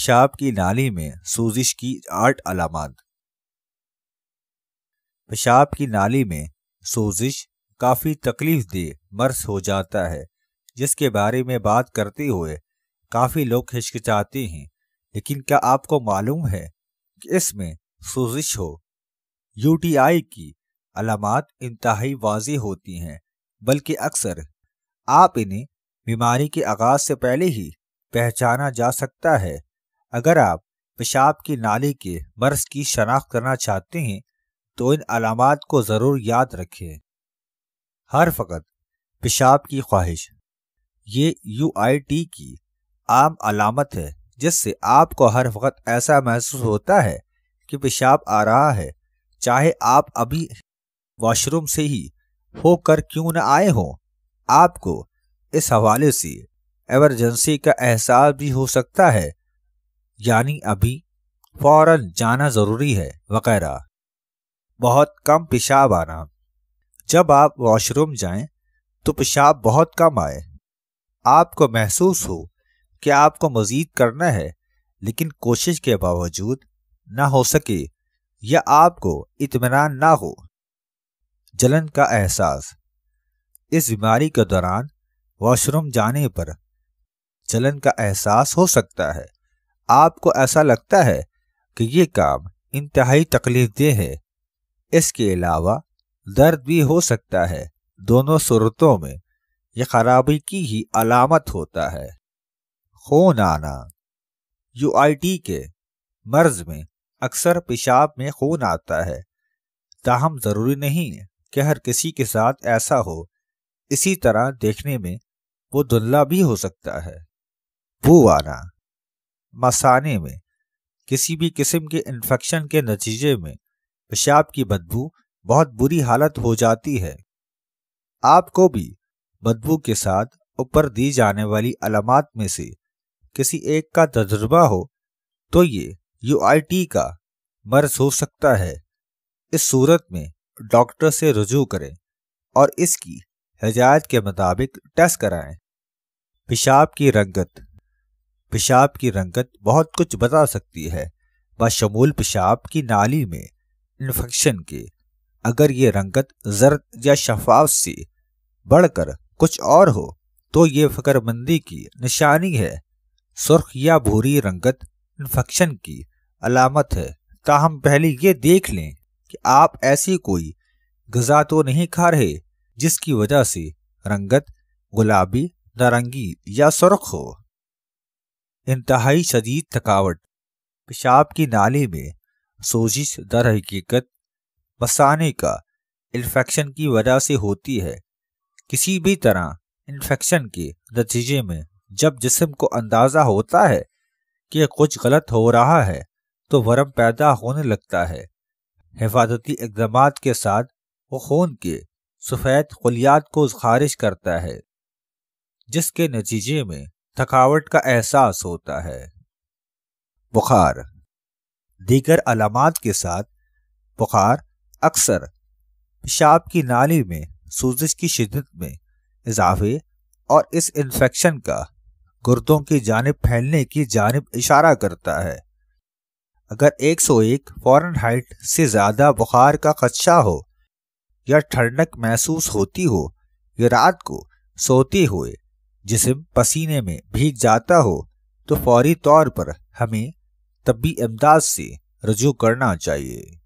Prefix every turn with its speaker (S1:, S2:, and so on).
S1: पेशाब की नाली में सूजिश की आठ अलामत पेशाब की नाली में सूजिश काफ़ी तकलीफ दे मर्स हो जाता है जिसके बारे में बात करते हुए काफ़ी लोग हिचकिचाते हैं लेकिन क्या आपको मालूम है कि इसमें सूजिश हो यूटीआई की अलामत इंतहाई वाजी होती हैं बल्कि अक्सर आप इन्हें बीमारी के आगाज से पहले ही पहचाना जा सकता है अगर आप पेशाब की नाली के मर्ज की शनाख्त करना चाहते हैं तो इन अलामत को ज़रूर याद रखें हर फकत पेशाब की ख्वाहिश ये यू आई टी की आम अलामत है जिससे आपको हर वक्त ऐसा महसूस होता है कि पेशाब आ रहा है चाहे आप अभी वॉशरूम से ही होकर क्यों न आए हों आपको इस हवाले से एमरजेंसी का एहसास भी हो सकता है यानी अभी फौरन जाना ज़रूरी है वगैरह बहुत कम पेशाब आना जब आप वॉशरूम जाएं तो पेशाब बहुत कम आए आपको महसूस हो कि आपको मज़ीद करना है लेकिन कोशिश के बावजूद ना हो सके या आपको इतमान ना हो जलन का एहसास इस बीमारी के दौरान वॉशरूम जाने पर जलन का एहसास हो सकता है आपको ऐसा लगता है कि ये काम इंतहाई तकलीफ देह है इसके अलावा दर्द भी हो सकता है दोनों सूरतों में यह खराबी की ही अलामत होता है खून आना यूआईटी के मर्ज में अक्सर पेशाब में खून आता है ताहम ज़रूरी नहीं कि हर किसी के साथ ऐसा हो इसी तरह देखने में वो धुंधला भी हो सकता है बू आना मसाने में किसी भी किस्म के इन्फेक्शन के नतीजे में पेशाब की बदबू बहुत बुरी हालत हो जाती है आपको भी बदबू के साथ ऊपर दी जाने वाली अलामत में से किसी एक का तजुर्बा हो तो ये यूआईटी का मर्ज हो सकता है इस सूरत में डॉक्टर से रजू करें और इसकी हिजायत के मुताबिक टेस्ट कराएं पेशाब की रंगत पेशाब की रंगत बहुत कुछ बता सकती है बशमूल पेशाब की नाली में इन्फेक्शन के अगर ये रंगत जर्द या शफाफ से बढ़कर कुछ और हो तो ये फकरमंदी की निशानी है सुर्ख या भूरी रंगत इन्फेक्शन की अलामत है ताहम पहले ये देख लें कि आप ऐसी कोई गज़ा तो नहीं खा रहे जिसकी वजह से रंगत गुलाबी नारंगी या सुर्ख हो इंतहाई शदीद थकावट पेशाब की नाली में सोजिश दर हकीकत बसाने का इन्फेक्शन की वजह से होती है किसी भी तरह इन्फेक्शन के नतीजे में जब जिसम को अंदाज़ा होता है कि कुछ गलत हो रहा है तो वरम पैदा होने लगता है हिफाजती इकदाम के साथ वो खून के सफ़ेद खलियात को खारिज करता है जिसके नतीजे में थकावट का एहसास होता है बुखार दीगर अलामत के साथ बुखार अक्सर पेशाब की नाली में सूजिश की शिदत में इजाफे और इस इन्फेक्शन का गुर्दों की जानब फैलने की जानब इशारा करता है अगर 101 हाइट से ज़्यादा बुखार का खदशा हो या ठंडक महसूस होती हो या रात को सोते हुए जिसम पसीने में भीग जाता हो तो फौरी तौर पर हमें तबी इमदाद से रजू करना चाहिए